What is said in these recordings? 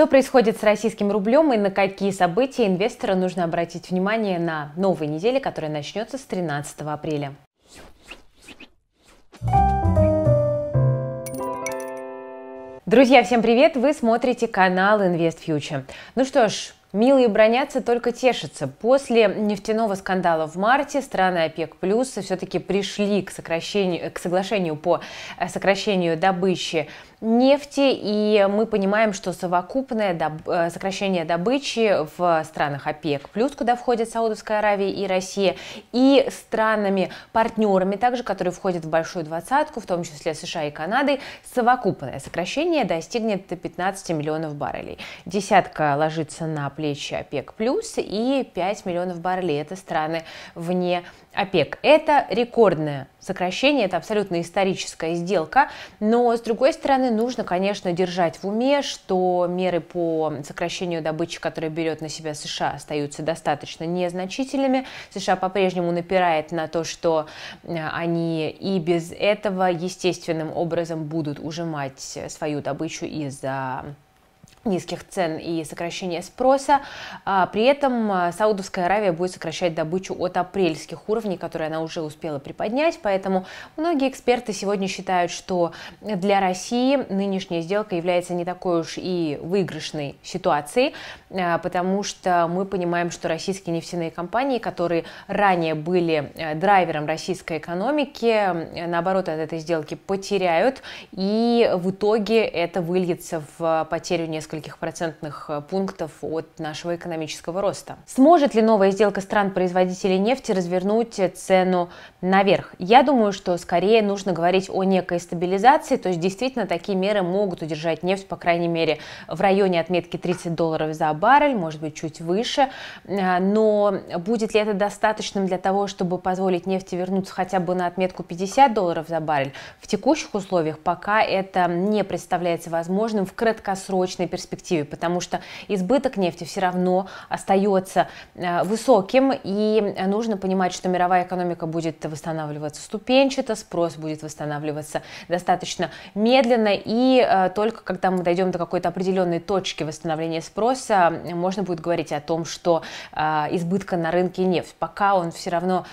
Что происходит с российским рублем и на какие события инвестора нужно обратить внимание на новой неделе, которая начнется с 13 апреля? Друзья, всем привет! Вы смотрите канал Invest Future. Ну что ж, Милые бронятся, только тешатся. После нефтяного скандала в марте страны ОПЕК+, плюс все-таки пришли к, сокращению, к соглашению по э, сокращению добычи нефти, и мы понимаем, что совокупное доб- э, сокращение добычи в странах ОПЕК+, плюс куда входят Саудовская Аравия и Россия, и странами-партнерами также, которые входят в Большую двадцатку, в том числе США и Канады, совокупное сокращение достигнет 15 миллионов баррелей. Десятка ложится на плечи ОПЕК+, плюс и 5 миллионов баррелей – это страны вне ОПЕК. Это рекордное сокращение, это абсолютно историческая сделка, но, с другой стороны, нужно, конечно, держать в уме, что меры по сокращению добычи, которые берет на себя США, остаются достаточно незначительными. США по-прежнему напирает на то, что э, они и без этого естественным образом будут ужимать свою добычу из-за низких цен и сокращения спроса. А, при этом а, Саудовская Аравия будет сокращать добычу от апрельских уровней, которые она уже успела приподнять, поэтому многие эксперты сегодня считают, что для России нынешняя сделка является не такой уж и выигрышной ситуацией, а, потому что мы понимаем, что российские нефтяные компании, которые ранее были драйвером российской экономики, наоборот, от этой сделки потеряют, и в итоге это выльется в потерю нескольких нескольких процентных э, пунктов от нашего экономического роста. Сможет ли новая сделка стран-производителей нефти развернуть э, цену наверх? Я думаю, что скорее нужно говорить о некой стабилизации, то есть действительно такие меры могут удержать нефть, по крайней мере, в районе отметки 30 долларов за баррель, может быть, чуть выше, э, но будет ли это достаточным для того, чтобы позволить нефти вернуться хотя бы на отметку 50 долларов за баррель? В текущих условиях пока это не представляется возможным в краткосрочной перспективе перспективе, потому что избыток нефти все равно остается э, высоким, и нужно понимать, что мировая экономика будет восстанавливаться ступенчато, спрос будет восстанавливаться достаточно медленно, и э, только когда мы дойдем до какой-то определенной точки восстановления спроса, можно будет говорить о том, что э, избытка на рынке нефть, пока он все равно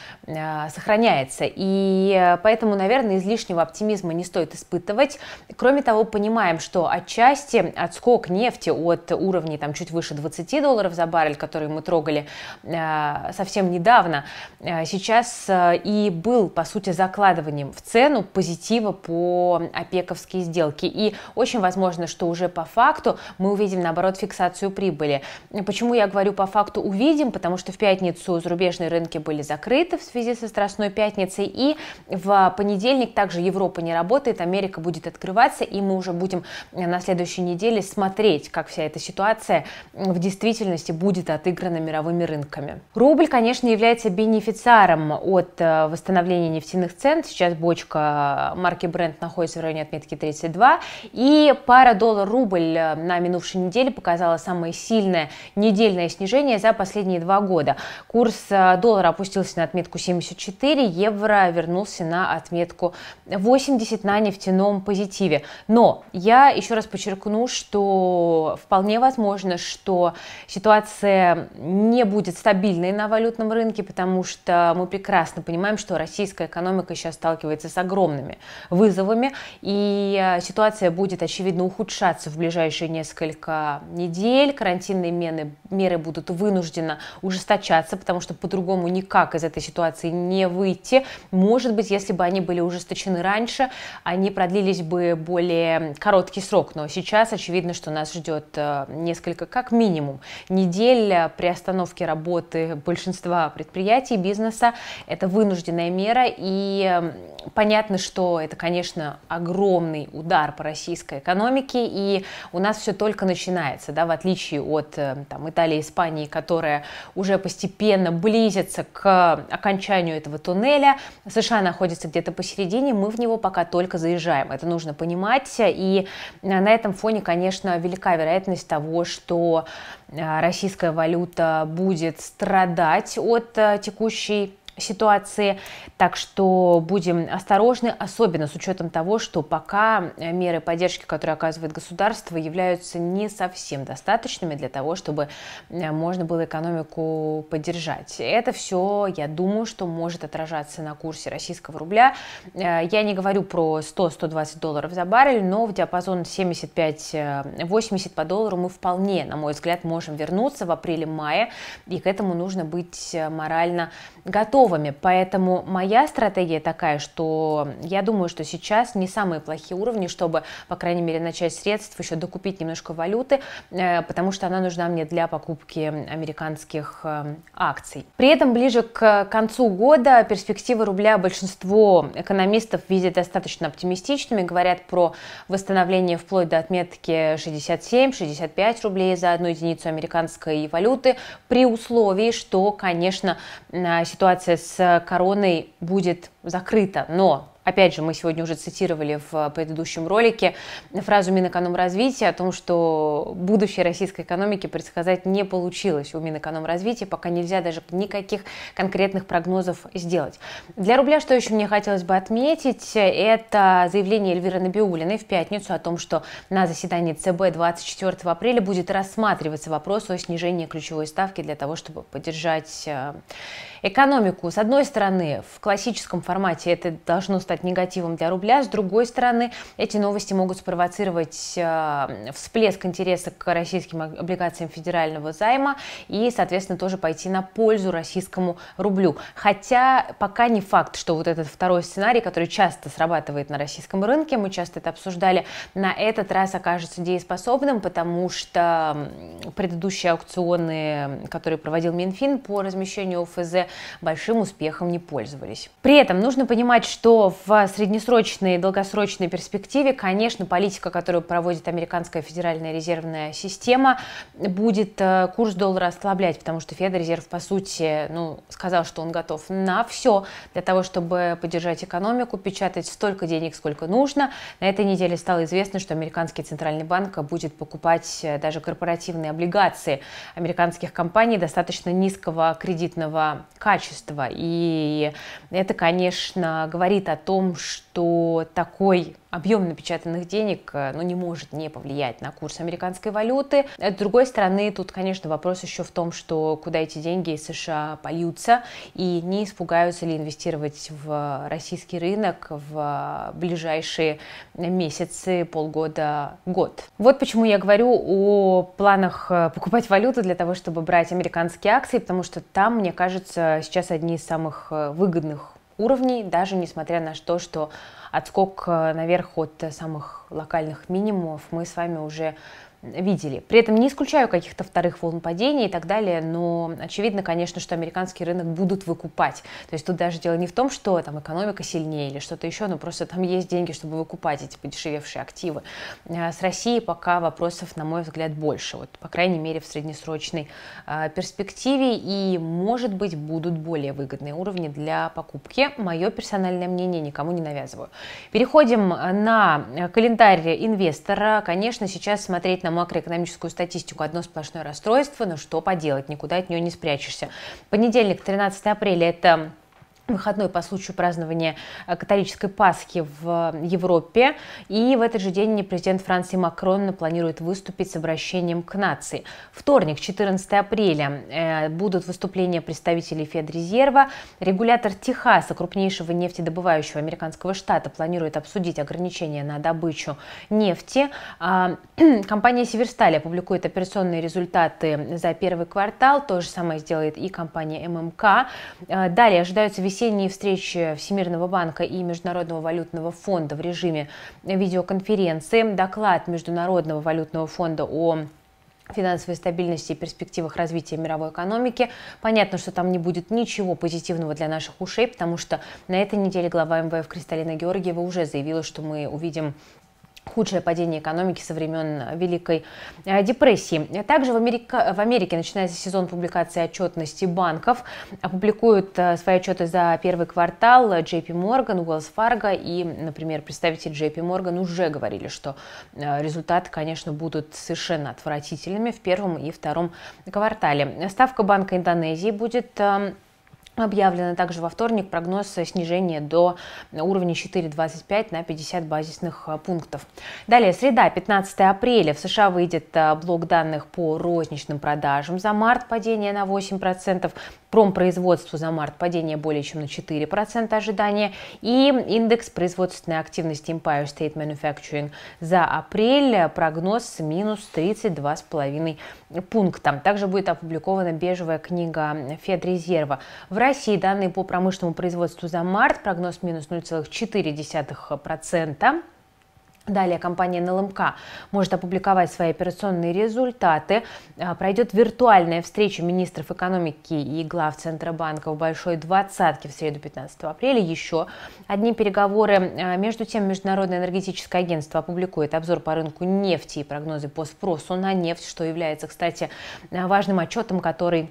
сохраняется, и поэтому, наверное, излишнего оптимизма не стоит испытывать. Кроме того, понимаем, что отчасти отскок нефти от уровней там чуть выше 20 долларов за баррель, который мы трогали э, совсем недавно, э, сейчас э, и был, по сути, закладыванием в цену позитива по опековские сделки. И очень возможно, что уже по факту мы увидим, наоборот, фиксацию прибыли. Почему я говорю по факту увидим? Потому что в пятницу зарубежные рынки были закрыты в связи со Страстной пятницей, и в понедельник также Европа не работает, Америка будет открываться, и мы уже будем на следующей неделе смотреть посмотреть, как вся эта ситуация в действительности будет отыграна мировыми рынками. Рубль, конечно, является бенефициаром от э, восстановления нефтяных цен. Сейчас бочка э, марки Brent находится в районе отметки 32. И пара доллар-рубль э, на минувшей неделе показала самое сильное недельное снижение за последние два года. Курс доллара опустился на отметку 74, евро вернулся на отметку 80 на нефтяном позитиве. Но я еще раз подчеркну, что вполне возможно, что ситуация не будет стабильной на валютном рынке, потому что мы прекрасно понимаем, что российская экономика сейчас сталкивается с огромными вызовами, и э, ситуация будет, очевидно, ухудшаться в ближайшие несколько недель. Карантинные меры, меры будут вынуждены ужесточаться, потому что по-другому никак из этой ситуации не выйти. Может быть, если бы они были ужесточены раньше, они продлились бы более короткий срок, но сейчас очевидно, что нас нас ждет э, несколько, как минимум, недель э, приостановки работы большинства предприятий, бизнеса. Это вынужденная мера, и эм, понятно, что это, конечно, огромный удар по российской экономике, и у нас все только начинается, да, в отличие от э, там, Италии, Испании, которая уже постепенно близится к окончанию этого туннеля. США находится где-то посередине, мы в него пока только заезжаем. Это нужно понимать, и на этом фоне, конечно, велика вероятность того, что э, российская валюта будет страдать от э, текущей ситуации, так что будем осторожны, особенно с учетом того, что пока э, меры поддержки, которые оказывает государство, являются не совсем достаточными для того, чтобы э, можно было экономику поддержать. Это все, я думаю, что может отражаться на курсе российского рубля. Э, я не говорю про 100-120 долларов за баррель, но в диапазон 75-80 по доллару мы вполне, на мой взгляд, можем вернуться в апреле-мае, и к этому нужно быть морально готовым новыми. Поэтому моя стратегия такая, что я думаю, что сейчас не самые плохие уровни, чтобы, по крайней мере, на часть средств еще докупить немножко валюты, э, потому что она нужна мне для покупки американских э, акций. При этом ближе к концу года перспективы рубля большинство экономистов видят достаточно оптимистичными, говорят про восстановление вплоть до отметки 67-65 рублей за одну единицу американской валюты, при условии, что, конечно, э, ситуация с э, короной будет закрыта. Но Опять же, мы сегодня уже цитировали в предыдущем ролике фразу Минэкономразвития о том, что будущее российской экономики предсказать не получилось у Минэкономразвития, пока нельзя даже никаких конкретных прогнозов сделать. Для рубля, что еще мне хотелось бы отметить, это заявление Эльвиры Набиулиной в пятницу о том, что на заседании ЦБ 24 апреля будет рассматриваться вопрос о снижении ключевой ставки для того, чтобы поддержать э, экономику. С одной стороны, в классическом формате это должно стать стать негативом для рубля. С другой стороны, эти новости могут спровоцировать э, всплеск интереса к российским облигациям федерального займа и, соответственно, тоже пойти на пользу российскому рублю. Хотя пока не факт, что вот этот второй сценарий, который часто срабатывает на российском рынке, мы часто это обсуждали, на этот раз окажется дееспособным, потому что предыдущие аукционы, которые проводил Минфин по размещению ОФЗ, большим успехом не пользовались. При этом нужно понимать, что в среднесрочной и долгосрочной перспективе, конечно, политика, которую проводит американская федеральная резервная система, будет э, курс доллара ослаблять, потому что Федрезерв, по сути, ну, сказал, что он готов на все для того, чтобы поддержать экономику, печатать столько денег, сколько нужно. На этой неделе стало известно, что американский центральный банк будет покупать э, даже корпоративные облигации американских компаний достаточно низкого кредитного качества. И это, конечно, говорит о том, том, что такой объем напечатанных денег э, ну, не может не повлиять на курс американской валюты. С другой стороны, тут, конечно, вопрос еще в том, что куда эти деньги из США польются, и не испугаются ли инвестировать в российский рынок в ближайшие месяцы, полгода, год. Вот почему я говорю о планах э, покупать валюту для того, чтобы брать американские акции, потому что там, мне кажется, сейчас одни из самых э, выгодных уровней, даже несмотря на то, что отскок э, наверх от э, самых локальных минимумов мы с вами уже видели. При этом не исключаю каких-то вторых волн падений и так далее, но очевидно, конечно, что американский рынок будут выкупать. То есть тут даже дело не в том, что там экономика сильнее или что-то еще, но просто там есть деньги, чтобы выкупать эти подешевевшие активы. А с Россией пока вопросов, на мой взгляд, больше, вот, по крайней мере, в среднесрочной а, перспективе, и, может быть, будут более выгодные уровни для покупки. Мое персональное мнение никому не навязываю. Переходим а, на э, календарь инвестора. Конечно, сейчас смотреть на на макроэкономическую статистику одно сплошное расстройство, но что поделать, никуда от нее не спрячешься. Понедельник, 13 апреля, это выходной по случаю празднования э, католической Пасхи в э, Европе. И в этот же день президент Франции Макрон планирует выступить с обращением к нации. Вторник, 14 апреля, э, будут выступления представителей Федрезерва. Регулятор Техаса, крупнейшего нефтедобывающего американского штата, планирует обсудить ограничения на добычу нефти. А, компания Северсталь опубликует операционные результаты за первый квартал. То же самое сделает и компания ММК. Далее ожидаются весенние весенние встречи Всемирного банка и Международного валютного фонда в режиме видеоконференции, доклад Международного валютного фонда о финансовой стабильности и перспективах развития мировой экономики. Понятно, что там не будет ничего позитивного для наших ушей, потому что на этой неделе глава МВФ Кристалина Георгиева уже заявила, что мы увидим худшее падение экономики со времен э, Великой э, депрессии. Также в, Америке, в Америке начинается сезон публикации отчетности банков. Опубликуют э, свои отчеты за первый квартал JP Morgan, Wells Fargo и, например, представители JP Morgan уже говорили, что результаты, конечно, будут совершенно отвратительными в первом и втором квартале. Ставка Банка Индонезии будет эм, Объявлено также во вторник прогноз снижения до уровня 4,25 на 50 базисных э, пунктов. Далее, среда, 15 апреля. В США выйдет э, блок данных по розничным продажам за март, падение на 8% промпроизводству за март падение более чем на 4% ожидания, и индекс производственной активности Empire State Manufacturing за апрель э, прогноз минус 32,5 пункта. Также будет опубликована бежевая книга Федрезерва. В России данные по промышленному производству за март прогноз минус 0,4%. Далее компания НЛМК может опубликовать свои операционные результаты. Э, пройдет виртуальная встреча министров экономики и глав Центробанка в Большой двадцатке в среду 15 апреля. Еще одни переговоры. Э, между тем, Международное энергетическое агентство опубликует обзор по рынку нефти и прогнозы по спросу на нефть, что является, кстати, важным отчетом, который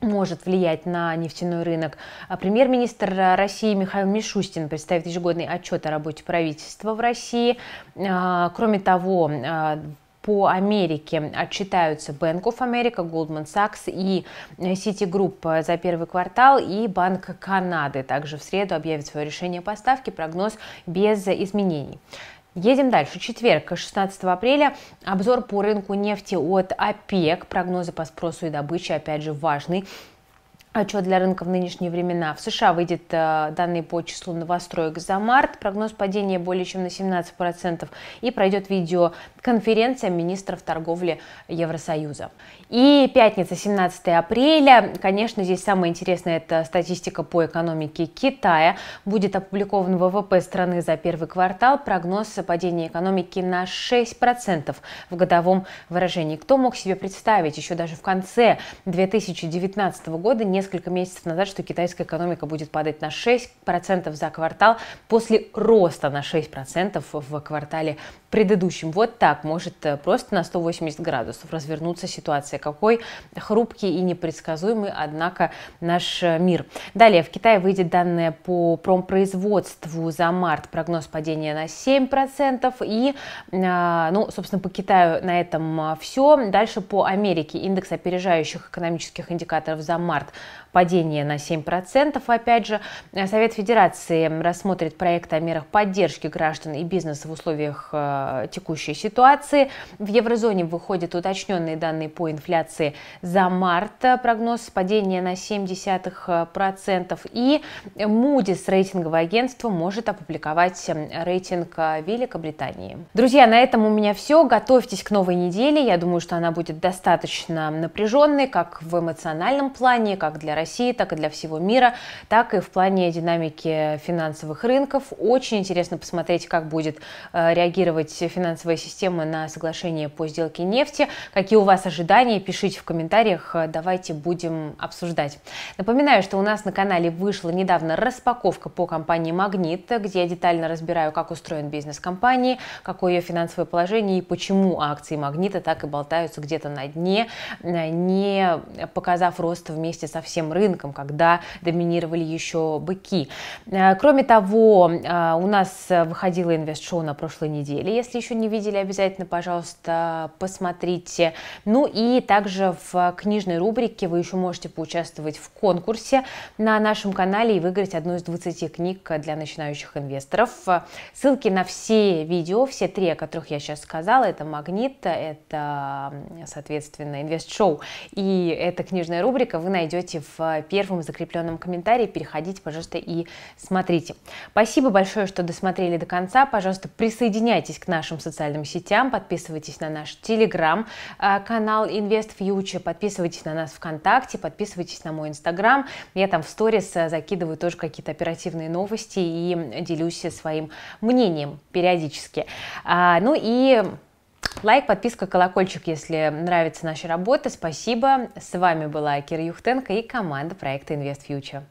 может влиять на нефтяной рынок. А премьер-министр э, России Михаил Мишустин представит ежегодный отчет о работе правительства в России. А, кроме того, а, по Америке отчитаются Bank of America, Goldman Sachs и э, Citigroup э, за первый квартал и Банк Канады. Также в среду объявит свое решение поставки, прогноз без изменений. Едем дальше. Четверг, 16 апреля. Обзор по рынку нефти от ОПЕК. Прогнозы по спросу и добыче, опять же, важный Отчет а для рынка в нынешние времена. В США выйдет э, данные по числу новостроек за март. Прогноз падения более чем на 17%. И пройдет видеоконференция министров торговли Евросоюза. И пятница, 17 апреля. Конечно, здесь самое интересное – это статистика по экономике Китая. Будет опубликован ВВП страны за первый квартал. Прогноз падения экономики на 6% в годовом выражении. Кто мог себе представить еще даже в конце 2019 года не несколько месяцев назад, что китайская экономика будет падать на 6% за квартал после роста на 6% в квартале предыдущим. Вот так может э, просто на 180 градусов развернуться ситуация. Какой хрупкий и непредсказуемый, однако, наш э, мир. Далее, в Китае выйдет данные по промпроизводству за март. Прогноз падения на 7%. И, э, ну, собственно, по Китаю на этом все. Дальше по Америке. Индекс опережающих экономических индикаторов за март падение на 7%. Опять же, Совет Федерации рассмотрит проект о мерах поддержки граждан и бизнеса в условиях Э, текущей ситуации. В еврозоне выходят уточненные данные по инфляции за март. Прогноз падения на 0,7%. Э, и Moody's рейтинговое агентство может опубликовать эм, рейтинг э, Великобритании. Друзья, на этом у меня все. Готовьтесь к новой неделе. Я думаю, что она будет достаточно напряженной, как в эмоциональном плане, как для России, так и для всего мира, так и в плане динамики финансовых рынков. Очень интересно посмотреть, как будет реагировать ориентировать финансовые системы на соглашение по сделке нефти. Какие у вас ожидания? Пишите в комментариях, давайте будем обсуждать. Напоминаю, что у нас на канале вышла недавно распаковка по компании «Магнит», где я детально разбираю, как устроен бизнес компании, какое ее финансовое положение и почему акции «Магнита» так и болтаются где-то на дне, не показав рост вместе со всем рынком, когда доминировали еще быки. Э, кроме того, э, у нас выходило инвест-шоу на прошлой неделе, если еще не видели, обязательно, пожалуйста, посмотрите. Ну и также в книжной рубрике вы еще можете поучаствовать в конкурсе на нашем канале и выиграть одну из 20 книг для начинающих инвесторов. Ссылки на все видео, все три, о которых я сейчас сказала, это «Магнит», это, соответственно, «Инвест-шоу» и эта книжная рубрика вы найдете в первом закрепленном комментарии. Переходите, пожалуйста, и смотрите. Спасибо большое, что досмотрели до конца. Пожалуйста, присоединяйтесь к к нашим социальным сетям, подписывайтесь на наш телеграм-канал а, InvestFuture, подписывайтесь на нас ВКонтакте, подписывайтесь на мой инстаграм. Я там в сторис а, закидываю тоже какие-то оперативные новости и делюсь э, своим мнением периодически. А, ну и Лайк, подписка, колокольчик, если нравится наша работа. Спасибо. С вами была Кира Юхтенко и команда проекта InvestFuture.